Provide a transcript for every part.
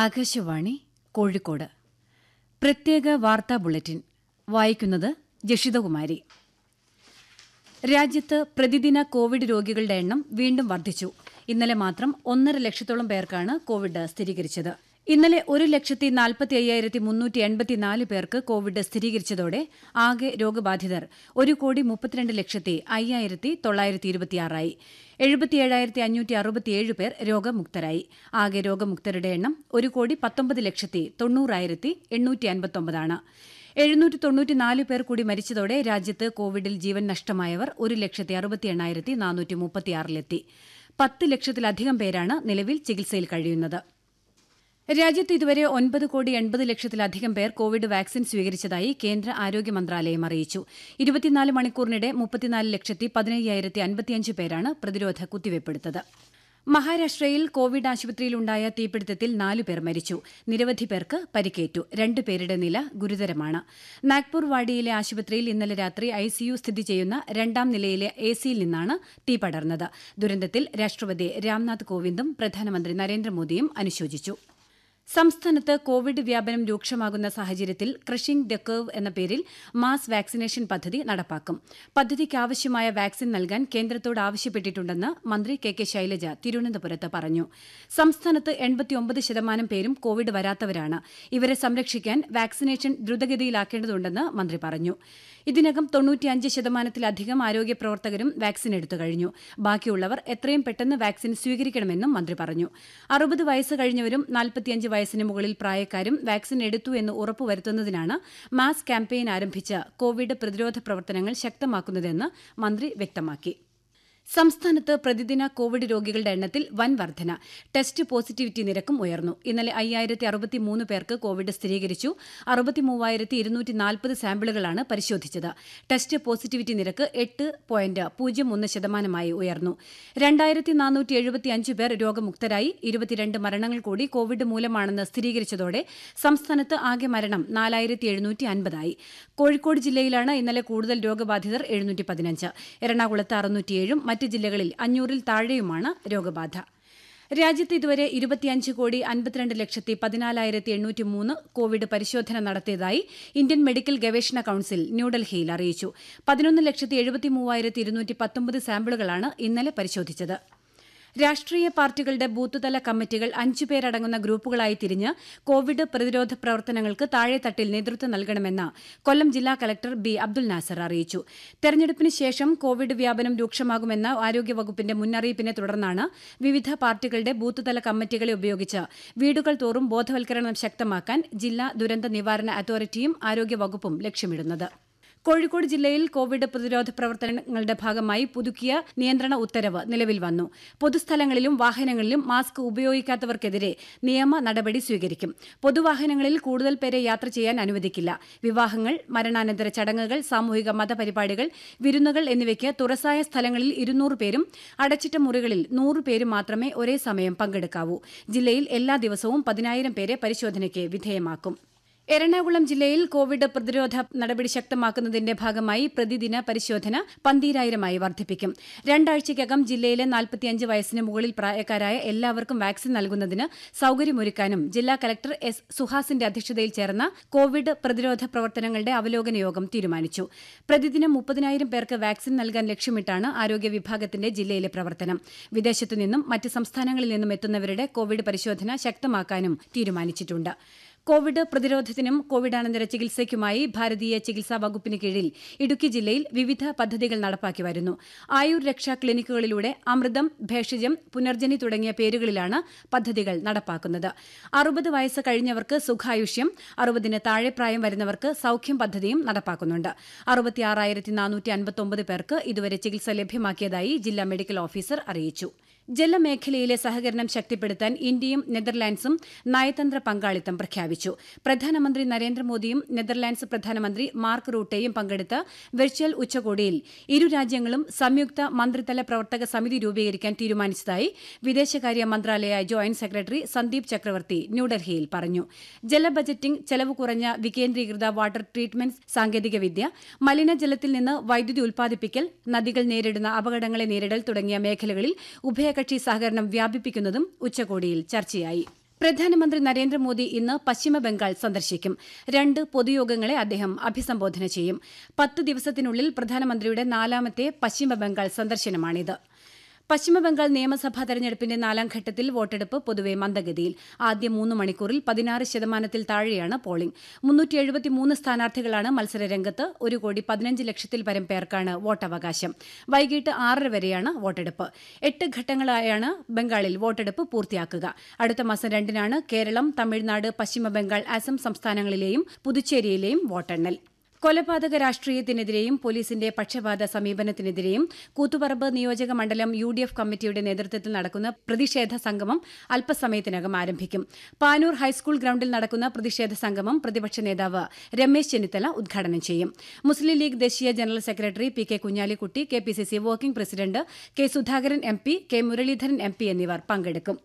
ആകാശവാണി കോഴിക്കോട് പ്രത്യേക വാർത്താ ബുള്ളറ്റിൻ വായിക്കുന്നത് ജഷിതകുമാരി രാജ്യത്ത് പ്രതിദിന കോവിഡ് രോഗികളുടെ എണ്ണം വീണ്ടും വർദ്ധിച്ചു ഇന്നലെ മാത്രം ഒന്നര ലക്ഷത്തോളം പേർക്കാണ് കോവിഡ് സ്ഥിരീകരിച്ചത് ഇന്നലെ ഒരു ലക്ഷത്തി നാൽപ്പത്തി അയ്യായിരത്തി മുന്നൂറ്റി എൺപത്തിനാല് പേർക്ക് കോവിഡ് സ്ഥിരീകരിച്ചതോടെ ആകെ രോഗബാധിതർ ഒരു കോടി മുപ്പത്തിരണ്ട് ലക്ഷത്തി അയ്യായിരത്തി തൊള്ളായിരത്തി ഇരുപത്തിയാറായി എഴുപത്തിയേഴായിരത്തി അഞ്ഞൂറ്റി അറുപത്തിയേഴ് പേർ രോഗമുക്തരായി ആകെ രോഗമുക്തരുടെ എണ്ണം ഒരു കോടി പത്തൊമ്പത് ലക്ഷത്തി തൊണ്ണൂറായിരത്തി എണ്ണൂറ്റി അൻപത്തൊമ്പതാണ് എഴുന്നൂറ്റി തൊണ്ണൂറ്റിനാല് പേർ കൂടി മരിച്ചതോടെ രാജ്യത്ത് കോവിഡിൽ ജീവൻ നഷ്ടമായവർ ഒരു ലക്ഷത്തി അറുപത്തി എണ്ണായിരത്തി നാനൂറ്റി മുപ്പത്തിയാറിലെത്തി പത്ത് ലക്ഷത്തിലധികം പേരാണ് നിലവിൽ ചികിത്സയിൽ കഴിയുന്നത് രാജ്യത്ത് ഇതുവരെ ഒൻപത് കോടി എൺപത് ലക്ഷത്തിലധികം പേർ കോവിഡ് വാക്സിൻ സ്വീകരിച്ചതായി കേന്ദ്ര ആരോഗ്യ മന്ത്രാലയം അറിയിച്ചു ഇരുപത്തിനാല് മണിക്കൂറിനിടെ മുപ്പത്തിനാല് ലക്ഷത്തി പതിനയ്യായിരത്തി അൻപത്തിയഞ്ച് പേരാണ് പ്രതിരോധ കുത്തിവയ്പ്പെടുത്തത് മഹാരാഷ്ട്രയിൽ കോവിഡ് ആശുപത്രിയിലുണ്ടായ തീപിടുത്തത്തിൽ നാലു പേർ മരിച്ചു നിരവധി പേർക്ക് പരിക്കേറ്റു രണ്ടു പേരുടെ നില ഗുരുതരമാണ് നാഗ്പൂർ വാഡിയിലെ ആശുപത്രിയിൽ ഇന്നലെ രാത്രി ഐസിയു സ്ഥിതി ചെയ്യുന്ന രണ്ടാം നിലയിലെ എ സിയിൽ നിന്നാണ് തീ പടർന്നത് ദുരന്തത്തിൽ രാഷ്ട്രപതി രാംനാഥ് കോവിന്ദും പ്രധാനമന്ത്രി നരേന്ദ്രമോദിയും അനുശോചിച്ചു സംസ്ഥാനത്ത് കോവിഡ് വ്യാപനം രൂക്ഷമാകുന്ന സാഹചര്യത്തിൽ ക്രഷിംഗ് ദ കർവ് എന്ന പേരിൽ മാസ് വാക്സിനേഷൻ പദ്ധതി നടപ്പാക്കും പദ്ധതിക്കാവശ്യമായ വാക്സിൻ നൽകാൻ കേന്ദ്രത്തോട് ആവശ്യപ്പെട്ടിട്ടുണ്ടെന്ന് മന്ത്രി കെ കെ ശൈലജ തിരുവനന്തപുരത്ത് പറഞ്ഞു സംസ്ഥാനത്ത് എൺപത്തിയൊമ്പത് ശതമാനം പേരും കോവിഡ് വരാത്തവരാണ് ഇവരെ സംരക്ഷിക്കാൻ വാക്സിനേഷൻ ദ്രുതഗതിയിലാക്കേണ്ടതുണ്ടെന്ന് മന്ത്രി പറഞ്ഞു ഇതിനകം തൊണ്ണൂറ്റിയഞ്ച് ശതമാനത്തിലധികം ആരോഗ്യ പ്രവർത്തകരും വാക്സിൻ എടുത്തു കഴിഞ്ഞു ബാക്കിയുള്ളവർ എത്രയും പെട്ടെന്ന് വാക്സിൻ സ്വീകരിക്കണമെന്നും മന്ത്രി പറഞ്ഞു അറുപത് വയസ്സ് കഴിഞ്ഞവരും നാൽപ്പത്തിയഞ്ച് വയസ്സിന് മുകളിൽ പ്രായക്കാരും വാക്സിൻ എടുത്തു എന്ന് ഉറപ്പുവരുത്തുന്നതിനാണ് മാസ് ക്യാമ്പയിൻ ആരംഭിച്ച് കോവിഡ് പ്രതിരോധ പ്രവർത്തനങ്ങൾ ശക്തമാക്കുന്നതെന്ന് മന്ത്രി വ്യക്തമാക്കി സംസ്ഥാനത്ത് പ്രതിദിന കോവിഡ് രോഗികളുടെ എണ്ണത്തിൽ വൻ വർധന ടെസ്റ്റ് പോസിറ്റിവിറ്റി നിരക്കും ഉയർന്നു ഇന്നലെ അയ്യായിരത്തി അറുപത്തിമൂന്ന് പേർക്ക് കോവിഡ് സ്ഥിരീകരിച്ചു അറുപത്തിമൂവായിരത്തി ഇരുന്നൂറ്റി നാൽപ്പത് സാമ്പിളുകളാണ് പരിശോധിച്ചത് ടെസ്റ്റ് പോസിറ്റിവിറ്റി നിരക്ക് എട്ട് പോയിന്റ് പൂജ്യം ഒന്ന് ശതമാനമായി ഉയർന്നു രണ്ടായിരത്തി നാനൂറ്റി എഴുപത്തി അഞ്ച് പേർ രോഗമുക്തരായി ഇരുപത്തിരണ്ട് മരണങ്ങൾ കൂടി കോവിഡ് മൂലമാണെന്ന് സ്ഥിരീകരിച്ചതോടെ സംസ്ഥാനത്ത് ആകെ മരണം നാലായിരത്തി എഴുന്നൂറ്റി അൻപതായി കോഴിക്കോട് ജില്ലയിലാണ് ഇന്നലെ കൂടുതൽ രോഗബാധിതർ എഴുന്നൂറ്റി പതിനഞ്ച് എറണാകുളത്ത് അറുന്നൂറ്റിയേഴും മറ്റ് ജില്ലകളിൽ അഞ്ഞൂറിൽ താഴെയുമാണ് രോഗബാധ രാജ്യത്ത് ഇതുവരെ ഇരുപത്തിയഞ്ച് കോടി അൻപത്തിരണ്ട് ലക്ഷത്തി പതിനാലായിരത്തി എണ്ണൂറ്റി മൂന്ന് കോവിഡ് പരിശോധന നടത്തിയതായി ഇന്ത്യൻ മെഡിക്കൽ ഗവേഷണ കൌൺസിൽ ന്യൂഡൽഹിയിൽ അറിയിച്ചു പതിനൊന്ന് ലക്ഷത്തി എഴുപത്തി മൂവായിരത്തി ഇരുന്നൂറ്റി പത്തൊമ്പത് സാമ്പിളുകളാണ് ഇന്നലെ പരിശോധിച്ചത് രാഷ്ട്രീയ പാർട്ടികളുടെ ബൂത്തുതല കമ്മിറ്റികൾ പേരടങ്ങുന്ന ഗ്രൂപ്പുകളായി തിരിഞ്ഞ് കോവിഡ് പ്രതിരോധ പ്രവർത്തനങ്ങൾക്ക് താഴെത്തട്ടിൽ നേതൃത്വം നൽകണമെന്ന് കൊല്ലം ജില്ലാ കളക്ടർ ബി അബ്ദുൽ നാസർ അറിയിച്ചു തെരഞ്ഞെടുപ്പിന് ശേഷം കോവിഡ് വ്യാപനം രൂക്ഷമാകുമെന്ന ആരോഗ്യവകുപ്പിന്റെ മുന്നറിയിപ്പിനെ തുടർന്നാണ് വിവിധ പാർട്ടികളുടെ ബൂത്തുതല കമ്മിറ്റികളെ ഉപയോഗിച്ച് വീടുകൾ തോറും ബോധവൽക്കരണം ശക്തമാക്കാൻ ജില്ലാ ദുരന്ത നിവാരണ അതോറിറ്റിയും ആരോഗ്യവകുപ്പും ലക്ഷ്യമിടുന്നത് കോഴിക്കോട് ജില്ലയിൽ കോവിഡ് പ്രതിരോധ പ്രവർത്തനങ്ങളുടെ ഭാഗമായി പുതുക്കിയ നിയന്ത്രണ ഉത്തരവ് നിലവിൽ വന്നു പൊതുസ്ഥലങ്ങളിലും വാഹനങ്ങളിലും മാസ്ക് ഉപയോഗിക്കാത്തവർക്കെതിരെ നിയമ നടപടി സ്വീകരിക്കും പൊതുവാഹനങ്ങളിൽ കൂടുതൽ പേരെ യാത്ര ചെയ്യാൻ അനുവദിക്കില്ല വിവാഹങ്ങൾ മരണാനന്തര ചടങ്ങുകൾ സാമൂഹിക മതപരിപാടികൾ വിരുന്നുകൾ എന്നിവയ്ക്ക് തുറസായ സ്ഥലങ്ങളിൽ ഇരുന്നൂറ് പേരും അടച്ചിട്ട മുറികളിൽ നൂറ് പേരും മാത്രമേ ഒരേ സമയം പങ്കെടുക്കാവൂ ജില്ലയിൽ എല്ലാ ദിവസവും പതിനായിരം പേരെ പരിശോധനയ്ക്ക് വിധേയമാക്കും എറണാകുളം ജില്ലയിൽ കോവിഡ് പ്രതിരോധ നടപടി ശക്തമാക്കുന്നതിന്റെ ഭാഗമായി പ്രതിദിന പരിശോധന പന്തീരായിരമായി വർദ്ധിപ്പിക്കും രണ്ടാഴ്ചയ്ക്കകം ജില്ലയിലെ നാൽപ്പത്തിയഞ്ച് വയസ്സിന് മുകളിൽ പ്രായക്കാരായ എല്ലാവർക്കും വാക്സിൻ നൽകുന്നതിന് സൌകര്യമൊരുക്കാനും ജില്ലാ കലക്ടർ എസ് സുഹാസിന്റെ അധ്യക്ഷതയിൽ ചേർന്ന കോവിഡ് പ്രതിരോധ പ്രവർത്തനങ്ങളുടെ അവലോകന യോഗം തീരുമാനിച്ചു പ്രതിദിനം മുപ്പതിനായിരം പേർക്ക് വാക്സിൻ നൽകാൻ ലക്ഷ്യമിട്ടാണ് ആരോഗ്യ വിഭാഗത്തിന്റെ ജില്ലയിലെ പ്രവർത്തനം വിദേശത്തുനിന്നും മറ്റ് സംസ്ഥാനങ്ങളിൽ നിന്നും എത്തുന്നവരുടെ കോവിഡ് പരിശോധന ശക്തമാക്കാനും തീരുമാനിച്ചിട്ടുണ്ട് കോവിഡ് പ്രതിരോധത്തിനും കോവിഡാനന്തര ചികിത്സയ്ക്കുമായി ഭാരതീയ ചികിത്സാ വകുപ്പിന് കീഴിൽ ഇടുക്കി ജില്ലയിൽ വിവിധ പദ്ധതികൾ നടപ്പാക്കി വരുന്നു ആയുർ രക്ഷാ ക്ലിനിക്കുകളിലൂടെ അമൃതം ഭേഷജം പുനർജനി തുടങ്ങിയ പേരുകളിലാണ് പദ്ധതികൾ നടപ്പാക്കുന്നത് അറുപത് വയസ്സ് കഴിഞ്ഞവർക്ക് സുഖായുഷ്യം അറുപതിന് താഴെ പ്രായം വരുന്നവർക്ക് സൌഖ്യം പദ്ധതിയും നടപ്പാക്കുന്നുണ്ട് അറുപത്തിയാറായിരത്തി പേർക്ക് ഇതുവരെ ചികിത്സ ലഭ്യമാക്കിയതായി ജില്ലാ മെഡിക്കൽ ഓഫീസർ അറിയിച്ചു ജലമേഖലയിലെ സഹകരണം ശക്തിപ്പെടുത്താൻ ഇന്ത്യയും നെതർലാൻഡ്സും നയതന്ത്ര പങ്കാളിത്തം പ്രഖ്യാപിച്ചു പ്രധാനമന്ത്രി നരേന്ദ്രമോദിയും നെതർലാൻഡ്സ് പ്രധാനമന്ത്രി മാർക്ക് റൂട്ടേയും പങ്കെടുത്ത വെർച്വൽ ഉച്ചകോടിയിൽ ഇരു രാജ്യങ്ങളും സംയുക്ത മന്ത്രിതല പ്രവർത്തക സമിതി രൂപീകരിക്കാൻ തീരുമാനിച്ചതായി വിദേശകാര്യ മന്ത്രാലയ ജോയിന്റ് സെക്രട്ടറി സന്ദീപ് ചക്രവർത്തി ന്യൂഡൽഹിയിൽ പറഞ്ഞു ജലബജറ്റിംഗ് ചെലവ് കുറഞ്ഞ വികേന്ദ്രീകൃത വാട്ടർ ട്രീറ്റ്മെന്റ് സാങ്കേതികവിദ്യ മലിനജലത്തിൽ നിന്ന് വൈദ്യുതി ഉൽപ്പാദിപ്പിക്കൽ നദികൾ നേരിടുന്ന അപകടങ്ങളെ നേരിടൽ തുടങ്ങിയ മേഖലകളിൽ ഉഭയ ഉഭയകക്ഷി സഹകരണം വ്യാപിപ്പിക്കുന്നതും ഉച്ചകോടിയിൽ ചർച്ചയായി പ്രധാനമന്ത്രി നരേന്ദ്രമോദി ഇന്ന് പശ്ചിമബംഗാൾ സന്ദർശിക്കും രണ്ട് പൊതുയോഗങ്ങളെ അദ്ദേഹം അഭിസംബോധന ചെയ്യും പത്ത് ദിവസത്തിനുള്ളിൽ പ്രധാനമന്ത്രിയുടെ നാലാമത്തെ പശ്ചിമബംഗാൾ സന്ദർശനമാണിത് പശ്ചിമബംഗാൾ നിയമസഭാ തെരഞ്ഞെടുപ്പിന്റെ നാലാം ഘട്ടത്തിൽ വോട്ടെടുപ്പ് പൊതുവെ മന്ദഗതിയിൽ ആദ്യ മൂന്ന് മണിക്കൂറിൽ പതിനാറ് ശതമാനത്തിൽ താഴെയാണ് പോളിംഗ് മുന്നൂറ്റി എഴുപത്തിമൂന്ന് സ്ഥാനാർത്ഥികളാണ് മത്സരരംഗത്ത് ഒരു കോടി പതിനഞ്ച് ലക്ഷത്തിൽ പരം പേർക്കാണ് വോട്ടവകാശം വൈകിട്ട് ആറര വരെയാണ് വോട്ടെടുപ്പ് എട്ട് ഘട്ടങ്ങളായാണ് ബംഗാളിൽ വോട്ടെടുപ്പ് പൂർത്തിയാക്കുക അടുത്ത മാസം രണ്ടിനാണ് കേരളം തമിഴ്നാട് പശ്ചിമബംഗാൾ അസം സംസ്ഥാനങ്ങളിലെയും പുതുച്ചേരിയിലെയും വോട്ടെണ്ണൽ കൊലപാതക രാഷ്ട്രീയത്തിനെതിരെയും പോലീസിന്റെ പക്ഷപാത സമീപനത്തിനെതിരെയും കൂത്തുപറമ്പ് നിയോജക മണ്ഡലം യു ഡി എഫ് കമ്മിറ്റിയുടെ നേതൃത്വത്തിൽ നടക്കുന്ന പ്രതിഷേധ സംഗമം അല്പസമയത്തിനകം ആരംഭിക്കും പാനൂർ ഹൈസ്കൂൾ ഗ്രൌണ്ടിൽ നടക്കുന്ന പ്രതിഷേധ സംഗമം പ്രതിപക്ഷ നേതാവ് രമേശ് ചെന്നിത്തല ഉദ്ഘാടനം ചെയ്യും മുസ്ലിം ലീഗ് ദേശീയ general secretary P K Kunhalikutty K P C C working president K Sudhakaran M P K Muraleedharan M P എന്നിവർ പങ്കെടുക്കും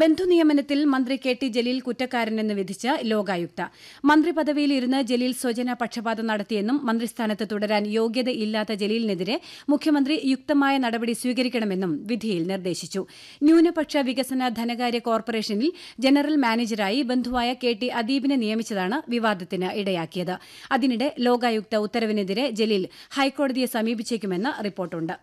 ബന്ധുനിയമനത്തിൽ മന്ത്രി കെ ടി ജലീൽ കുറ്റക്കാരനെന്ന് വിധിച്ച് ലോകായുക്ത മന്ത്രി പദവിയിൽ ഇരുന്ന് ജലീൽ സ്വജന പക്ഷപാതം നടത്തിയെന്നും മന്ത്രിസ്ഥാനത്ത് തുടരാൻ യോഗ്യതയില്ലാത്ത ജലീലിനെതിരെ മുഖ്യമന്ത്രി യുക്തമായ നടപടി സ്വീകരിക്കണമെന്നും വിധിയിൽ നിർദ്ദേശിച്ചു ന്യൂനപക്ഷ വികസന ധനകാര്യ കോർപ്പറേഷനിൽ ജനറൽ മാനേജരായി ബന്ധുവായ കെ ടി അദീബിനെ നിയമിച്ചതാണ് വിവാദത്തിന് ഇടയാക്കിയത് അതിനിടെ ലോകായുക്ത ഉത്തരവിനെതിരെ ജലീൽ ഹൈക്കോടതിയെ സമീപിച്ചേക്കുമെന്ന് റിപ്പോർട്ടുണ്ട്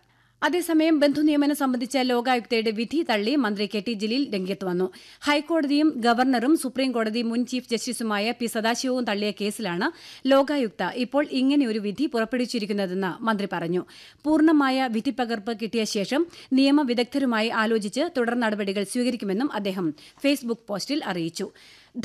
അതേസമയം ബന്ധുനിയമനം സംബന്ധിച്ച ലോകായുക്തയുടെ വിധി തള്ളി മന്ത്രി കെ ടി ജലീൽ രംഗത്ത് വന്നു ഹൈക്കോടതിയും ഗവർണറും സുപ്രീംകോടതി മുൻ ചീഫ് ജസ്റ്റിസുമായ പി സദാശിവവും തള്ളിയ കേസിലാണ് ലോകായുക്ത ഇപ്പോൾ ഇങ്ങനെയൊരു വിധി പുറപ്പെടുവിച്ചിരിക്കുന്നതെന്ന് മന്ത്രി പറഞ്ഞു വിധി വിധിപ്പകർപ്പ് കിട്ടിയ ശേഷം നിയമവിദഗ്ധരുമായി ആലോചിച്ച് തുടർ നടപടികൾ സ്വീകരിക്കുമെന്നും അദ്ദേഹം ഫേസ്ബുക്ക് പോസ്റ്റിൽ അറിയിച്ചു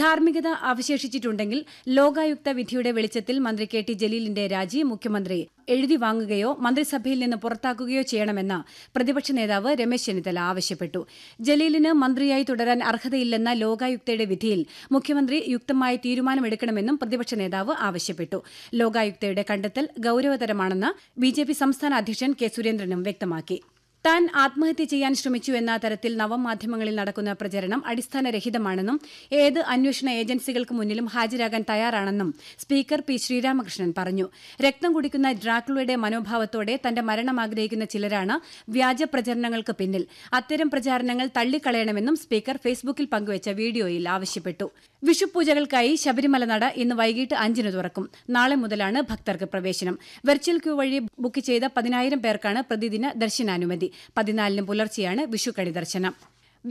ധാർമ്മികത അവശേഷിച്ചിട്ടുണ്ടെങ്കിൽ ലോകായുക്ത വിധിയുടെ വെളിച്ചത്തിൽ മന്ത്രി കെ ടി ജലീലിന്റെ രാജി മുഖ്യമന്ത്രി എഴുതി വാങ്ങുകയോ മന്ത്രിസഭയിൽ നിന്ന് പുറത്താക്കുകയോ ചെയ്യണമെന്ന് പ്രതിപക്ഷ നേതാവ് രമേശ് ചെന്നിത്തല ആവശ്യപ്പെട്ടു ജലീലിന് മന്ത്രിയായി തുടരാൻ അർഹതയില്ലെന്ന ലോകായുക്തയുടെ വിധിയിൽ മുഖ്യമന്ത്രി യുക്തമായ തീരുമാനമെടുക്കണമെന്നും പ്രതിപക്ഷ നേതാവ് ആവശ്യപ്പെട്ടു ലോകായുക്തയുടെ കണ്ടെത്തൽ ഗൌരവതരമാണെന്ന് ബിജെപി സംസ്ഥാന അധ്യക്ഷൻ കെ സുരേന്ദ്രനും വ്യക്തമാക്കി താൻ ആത്മഹത്യ ചെയ്യാൻ ശ്രമിച്ചു എന്ന തരത്തിൽ നവമാധ്യമങ്ങളിൽ നടക്കുന്ന പ്രചരണം അടിസ്ഥാനരഹിതമാണെന്നും ഏത് അന്വേഷണ ഏജൻസികൾക്ക് മുന്നിലും ഹാജരാകാൻ തയ്യാറാണെന്നും സ്പീക്കർ പി ശ്രീരാമകൃഷ്ണൻ പറഞ്ഞു രക്തം കുടിക്കുന്ന ഡ്രാക്കുളയുടെ മനോഭാവത്തോടെ തന്റെ മരണം ആഗ്രഹിക്കുന്ന ചിലരാണ് വ്യാജ പ്രചരണങ്ങൾക്ക് പിന്നിൽ അത്തരം പ്രചാരണങ്ങൾ തള്ളിക്കളയണമെന്നും സ്പീക്കർ ഫേസ്ബുക്കിൽ പങ്കുവച്ച വീഡിയോയിൽ ആവശ്യപ്പെട്ടു വിഷുപൂജകൾക്കായി ശബരിമല നട ഇന്ന് വൈകിട്ട് അഞ്ചിന് തുറക്കും നാളെ മുതലാണ് ഭക്തർക്ക് പ്രവേശനം വെർച്വൽ ക്യൂ വഴി ബുക്ക് ചെയ്ത പതിനായിരം പേർക്കാണ് പ്രതിദിന ദർശനാനുമതി പതിനാലിന് പുലർച്ചെയാണ് വിഷുക്കണി ദർശനം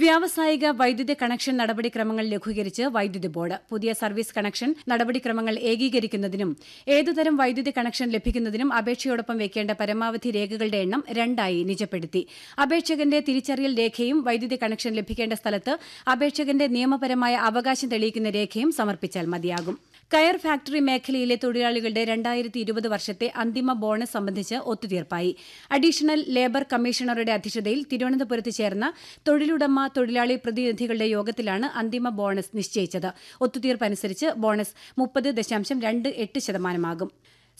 വ്യാവസായിക വൈദ്യുത കണക്ഷൻ നടപടിക്രമങ്ങൾ ലഘൂകരിച്ച് വൈദ്യുതി ബോർഡ് പുതിയ സർവീസ് കണക്ഷൻ നടപടിക്രമങ്ങൾ ഏകീകരിക്കുന്നതിനും ഏതുതരം വൈദ്യുതി കണക്ഷൻ ലഭിക്കുന്നതിനും അപേക്ഷയോടൊപ്പം വെക്കേണ്ട പരമാവധി രേഖകളുടെ എണ്ണം രണ്ടായി നിജപ്പെടുത്തി അപേക്ഷകന്റെ തിരിച്ചറിയൽ രേഖയും വൈദ്യുതി കണക്ഷൻ ലഭിക്കേണ്ട സ്ഥലത്ത് അപേക്ഷകന്റെ നിയമപരമായ അവകാശം തെളിയിക്കുന്ന രേഖയും സമർപ്പിച്ചാൽ മതിയാകും കയർ ഫാക്ടറി മേഖലയിലെ തൊഴിലാളികളുടെ രണ്ടായിരത്തി ഇരുപത് വർഷത്തെ അന്തിമ ബോണസ് സംബന്ധിച്ച് ഒത്തുതീർപ്പായി അഡീഷണൽ ലേബർ കമ്മീഷണറുടെ അധ്യക്ഷതയിൽ തിരുവനന്തപുരത്ത് ചേർന്ന തൊഴിലുടമ തൊഴിലാളി പ്രതിനിധികളുടെ യോഗത്തിലാണ് അന്തിമ ബോണസ് നിശ്ചയിച്ചത് ഒത്തുതീർപ്പനുസരിച്ച് ബോണസ് മുപ്പത് ദശാംശം രണ്ട് എട്ട് ശതമാനമാകും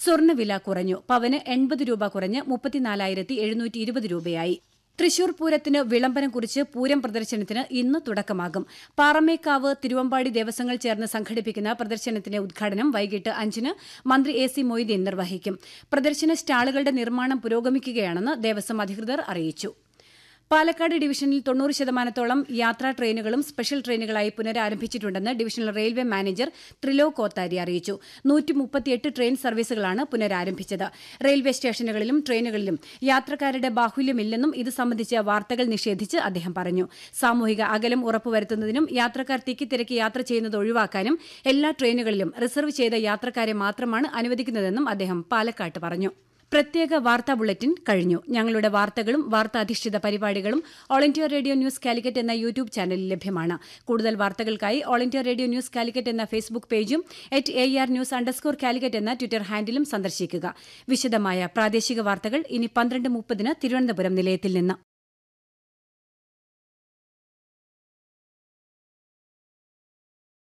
സ്വർണ്ണവില കുറഞ്ഞു പവന് എൺപത് രൂപ കുറഞ്ഞ് മുപ്പത്തിനാലായിരത്തി എഴുന്നൂറ്റി ഇരുപത് രൂപയായി തൃശൂർ പൂരത്തിന് വിളംബരം കുറിച്ച് പൂരം പ്രദർശനത്തിന് ഇന്ന് തുടക്കമാകും പാറമേക്കാവ് തിരുവമ്പാടി ദേവസ്വങ്ങൾ ചേർന്ന് സംഘടിപ്പിക്കുന്ന പ്രദർശനത്തിന്റെ ഉദ്ഘാടനം വൈകിട്ട് അഞ്ചിന് മന്ത്രി എ സി മൊയ്തീൻ നിർവഹിക്കും പ്രദർശന സ്റ്റാളുകളുടെ നിർമ്മാണം പുരോഗമിക്കുകയാണെന്ന് ദേവസ്വം അധികൃതർ അറിയിച്ചു പാലക്കാട് ഡിവിഷനിൽ തൊണ്ണൂറ് ശതമാനത്തോളം യാത്രാ ട്രെയിനുകളും സ്പെഷ്യൽ ട്രെയിനുകളായി പുനരാരംഭിച്ചിട്ടുണ്ടെന്ന് divisional railway manager Trilok Kothari അറിയിച്ചു ട്രെയിൻ സർവീസുകളാണ് പുനരാരംഭിച്ചത് റെയിൽവേ സ്റ്റേഷനുകളിലും ട്രെയിനുകളിലും യാത്രക്കാരുടെ ബാഹുല്യമില്ലെന്നും ഇത് സംബന്ധിച്ച വാർത്തകൾ നിഷേധിച്ച് അദ്ദേഹം പറഞ്ഞു സാമൂഹിക അകലം ഉറപ്പുവരുത്തുന്നതിനും യാത്രക്കാർ തിക്കിത്തിരക്കി യാത്ര ചെയ്യുന്നത് ഒഴിവാക്കാനും എല്ലാ ട്രെയിനുകളിലും റിസർവ് ചെയ്ത യാത്രക്കാരെ മാത്രമാണ് അനുവദിക്കുന്നതെന്നും അദ്ദേഹം പാലക്കാട്ട് പറഞ്ഞു പ്രത്യേക വാർത്താ ബുള്ളറ്റിൻ കഴിഞ്ഞു ഞങ്ങളുടെ വാർത്തകളും വാർത്താധിഷ്ഠിത പരിപാടികളും All India Radio News Calicut എന്ന യൂട്യൂബ് ചാനലിൽ ലഭ്യമാണ് കൂടുതൽ വാർത്തകൾക്കായി All India Radio News Calicut എന്ന ഫേസ്ബുക്ക് പേജും at A R news underscore Calicut എന്ന ട്വിറ്റർ ഹാൻഡിലും സന്ദർശിക്കുക വിശദമായ പ്രാദേശിക വാർത്തകൾ ഇനി പന്ത്രണ്ട് മുപ്പതിന് തിരുവനന്തപുരം നിലയത്തിൽ നിന്ന്